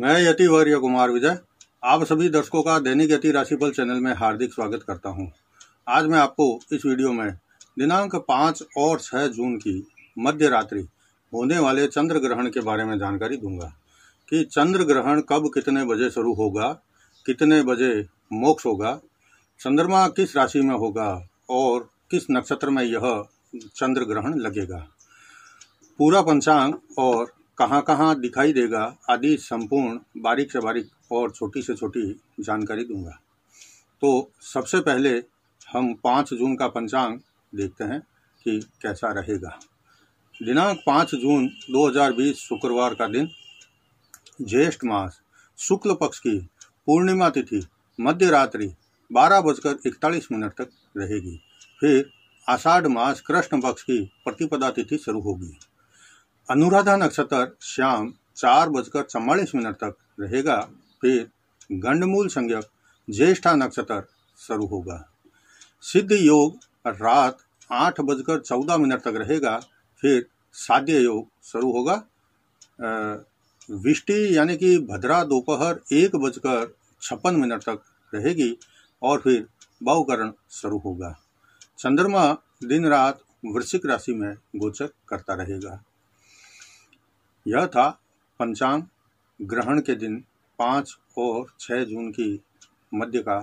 मैं यति वर्य कुमार विजय आप सभी दर्शकों का दैनिक यति राशिफल चैनल में हार्दिक स्वागत करता हूं। आज मैं आपको इस वीडियो में दिनांक पाँच और छः जून की मध्य रात्रि होने वाले चंद्र ग्रहण के बारे में जानकारी दूंगा कि चंद्र ग्रहण कब कितने बजे शुरू होगा कितने बजे मोक्ष होगा चंद्रमा किस राशि में होगा और किस नक्षत्र में यह चंद्र ग्रहण लगेगा पूरा पंचांग और कहाँ कहाँ दिखाई देगा आदि संपूर्ण बारीक से बारीक और छोटी से छोटी जानकारी दूंगा तो सबसे पहले हम पाँच जून का पंचांग देखते हैं कि कैसा रहेगा दिनांक पाँच जून 2020 शुक्रवार का दिन ज्येष्ठ मास शुक्ल पक्ष की पूर्णिमा तिथि मध्य रात्रि बारह बजकर इकतालीस मिनट तक रहेगी फिर आषाढ़ मास कृष्ण पक्ष की प्रतिपदा तिथि शुरू होगी अनुराधा नक्षत्र शाम चार बजकर चवालीस मिनट तक रहेगा फिर गंडमूल संज्ञक ज्येष्ठा नक्षत्र शुरू होगा सिद्ध योग रात आठ बजकर चौदह मिनट तक रहेगा फिर साध्य योग शुरू होगा विष्टि यानी कि भद्रा दोपहर एक बजकर छप्पन मिनट तक रहेगी और फिर बहुकरण शुरू होगा चंद्रमा दिन रात वृश्चिक राशि में गोचर करता रहेगा यह था पंचांग ग्रहण के दिन पाँच और छः जून की मध्य का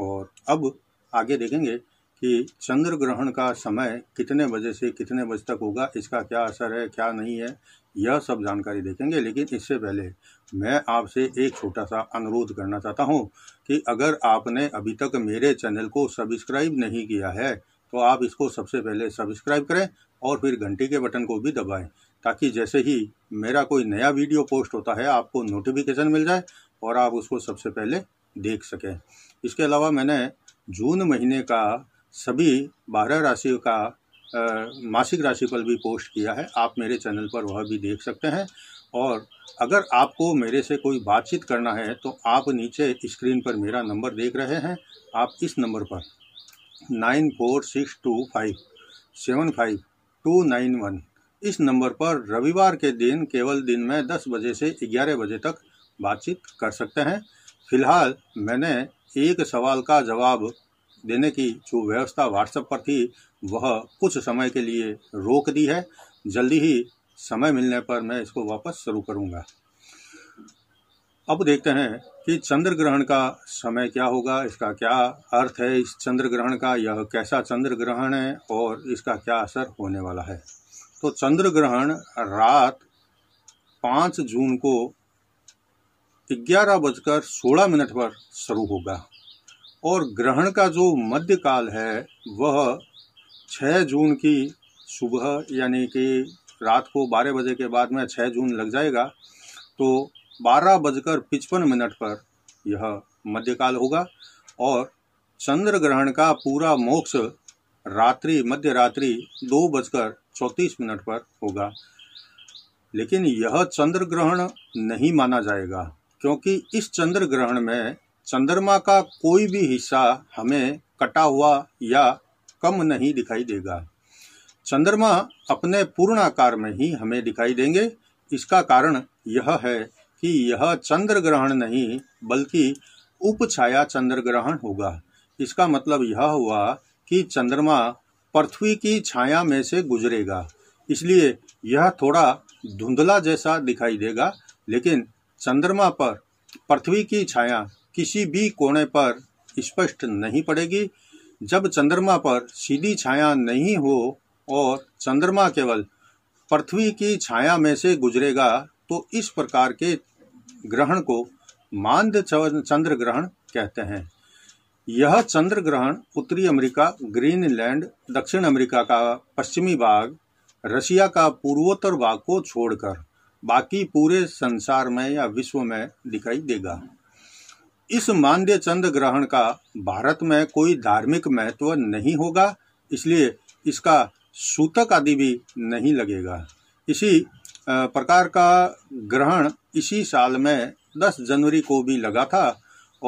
और अब आगे देखेंगे कि चंद्र ग्रहण का समय कितने बजे से कितने बजे तक होगा इसका क्या असर है क्या नहीं है यह सब जानकारी देखेंगे लेकिन इससे पहले मैं आपसे एक छोटा सा अनुरोध करना चाहता हूँ कि अगर आपने अभी तक मेरे चैनल को सब्सक्राइब नहीं किया है तो आप इसको सबसे पहले सब्सक्राइब करें और फिर घंटी के बटन को भी दबाएं ताकि जैसे ही मेरा कोई नया वीडियो पोस्ट होता है आपको नोटिफिकेशन मिल जाए और आप उसको सबसे पहले देख सकें इसके अलावा मैंने जून महीने का सभी बारह राशियों का आ, मासिक राशिफल भी पोस्ट किया है आप मेरे चैनल पर वह भी देख सकते हैं और अगर आपको मेरे से कोई बातचीत करना है तो आप नीचे स्क्रीन पर मेरा नंबर देख रहे हैं आप इस नंबर पर nine four six two five seven five two nine one इस नंबर पर रविवार के दिन केवल दिन में दस बजे से ग्यारह बजे तक बातचीत कर सकते हैं फिलहाल मैंने एक सवाल का जवाब देने की जो व्यवस्था व्हाट्सएप पर थी वह कुछ समय के लिए रोक दी है जल्दी ही समय मिलने पर मैं इसको वापस शुरू करूँगा अब देखते हैं कि चंद्र ग्रहण का समय क्या होगा इसका क्या अर्थ है इस चंद्र ग्रहण का यह कैसा चंद्र ग्रहण है और इसका क्या असर होने वाला है तो चंद्र ग्रहण रात पाँच जून को ग्यारह बजकर सोलह मिनट पर शुरू होगा और ग्रहण का जो मध्यकाल है वह छः जून की सुबह यानी कि रात को बारह बजे के बाद में छः जून लग जाएगा तो बारह बजकर पिचपन मिनट पर यह मध्यकाल होगा और चंद्र ग्रहण का पूरा मोक्ष रात्रि मध्य रात्रि दो बजकर चौंतीस मिनट पर होगा लेकिन यह चंद्र ग्रहण नहीं माना जाएगा क्योंकि इस चंद्र ग्रहण में चंद्रमा का कोई भी हिस्सा हमें कटा हुआ या कम नहीं दिखाई देगा चंद्रमा अपने पूर्ण आकार में ही हमें दिखाई देंगे इसका कारण यह है कि यह चंद्र ग्रहण नहीं बल्कि उपछाया चंद्र ग्रहण होगा इसका मतलब यह हुआ कि चंद्रमा पृथ्वी की छाया में से गुजरेगा इसलिए यह थोड़ा धुंधला जैसा दिखाई देगा लेकिन चंद्रमा पर पृथ्वी की छाया किसी भी कोने पर स्पष्ट नहीं पड़ेगी जब चंद्रमा पर सीधी छाया नहीं हो और चंद्रमा केवल पृथ्वी की छाया में से गुजरेगा तो इस प्रकार के ग्रहण को मांद चंद्र ग्रहण कहते हैं यह चंद्र ग्रहण उत्तरी अमेरिका ग्रीनलैंड दक्षिण अमेरिका का पश्चिमी भाग रशिया का पूर्वोत्तर भाग को छोड़कर बाकी पूरे संसार में या विश्व में दिखाई देगा इस मानदेय चंद्र ग्रहण का भारत में कोई धार्मिक महत्व नहीं होगा इसलिए इसका सूतक आदि भी नहीं लगेगा इसी प्रकार का ग्रहण इसी साल में 10 जनवरी को भी लगा था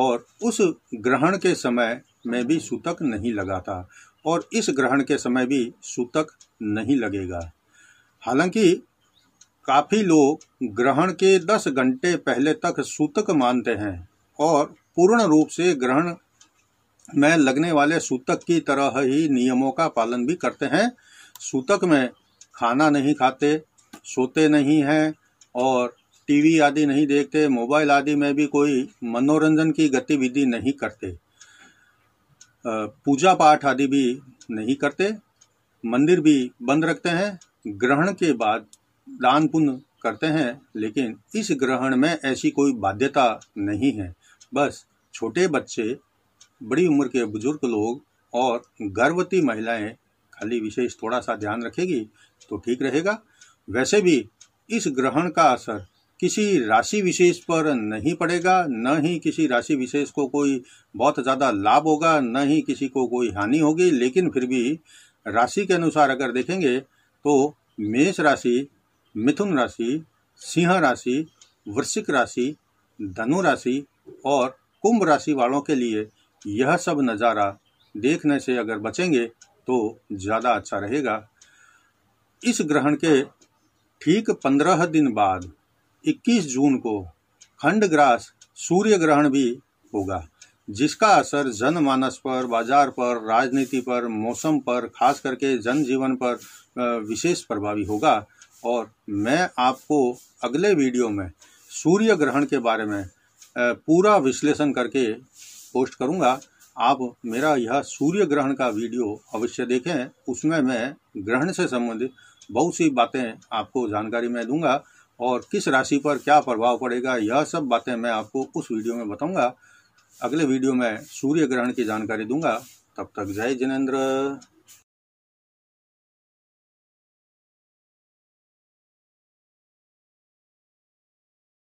और उस ग्रहण के समय में भी सूतक नहीं लगा था और इस ग्रहण के समय भी सूतक नहीं लगेगा हालांकि काफ़ी लोग ग्रहण के 10 घंटे पहले तक सूतक मानते हैं और पूर्ण रूप से ग्रहण में लगने वाले सूतक की तरह ही नियमों का पालन भी करते हैं सूतक में खाना नहीं खाते सोते नहीं हैं और टीवी आदि नहीं देखते मोबाइल आदि में भी कोई मनोरंजन की गतिविधि नहीं करते पूजा पाठ आदि भी नहीं करते मंदिर भी बंद रखते हैं ग्रहण के बाद दान पुण्य करते हैं लेकिन इस ग्रहण में ऐसी कोई बाध्यता नहीं है बस छोटे बच्चे बड़ी उम्र के बुजुर्ग लोग और गर्भवती महिलाएं खाली विशेष थोड़ा सा ध्यान रखेगी तो ठीक रहेगा वैसे भी इस ग्रहण का असर किसी राशि विशेष पर नहीं पड़ेगा न ही किसी राशि विशेष को कोई बहुत ज़्यादा लाभ होगा न ही किसी को कोई हानि होगी लेकिन फिर भी राशि के अनुसार अगर देखेंगे तो मेष राशि मिथुन राशि सिंह राशि वृश्चिक राशि धनु राशि और कुंभ राशि वालों के लिए यह सब नज़ारा देखने से अगर बचेंगे तो ज़्यादा अच्छा रहेगा इस ग्रहण के ठीक पंद्रह दिन बाद 21 जून को खंडग्रास सूर्य ग्रहण भी होगा जिसका असर जनमानस पर बाजार पर राजनीति पर मौसम पर खास करके जनजीवन पर विशेष प्रभावी होगा और मैं आपको अगले वीडियो में सूर्य ग्रहण के बारे में पूरा विश्लेषण करके पोस्ट करूंगा आप मेरा यह सूर्य ग्रहण का वीडियो अवश्य देखें उसमें मैं ग्रहण से संबंधित बहुत सी बातें आपको जानकारी मैं दूंगा और किस राशि पर क्या प्रभाव पड़ेगा यह सब बातें मैं आपको उस वीडियो में बताऊंगा अगले वीडियो में सूर्य ग्रहण की जानकारी दूंगा तब तक जय जिनेन्द्र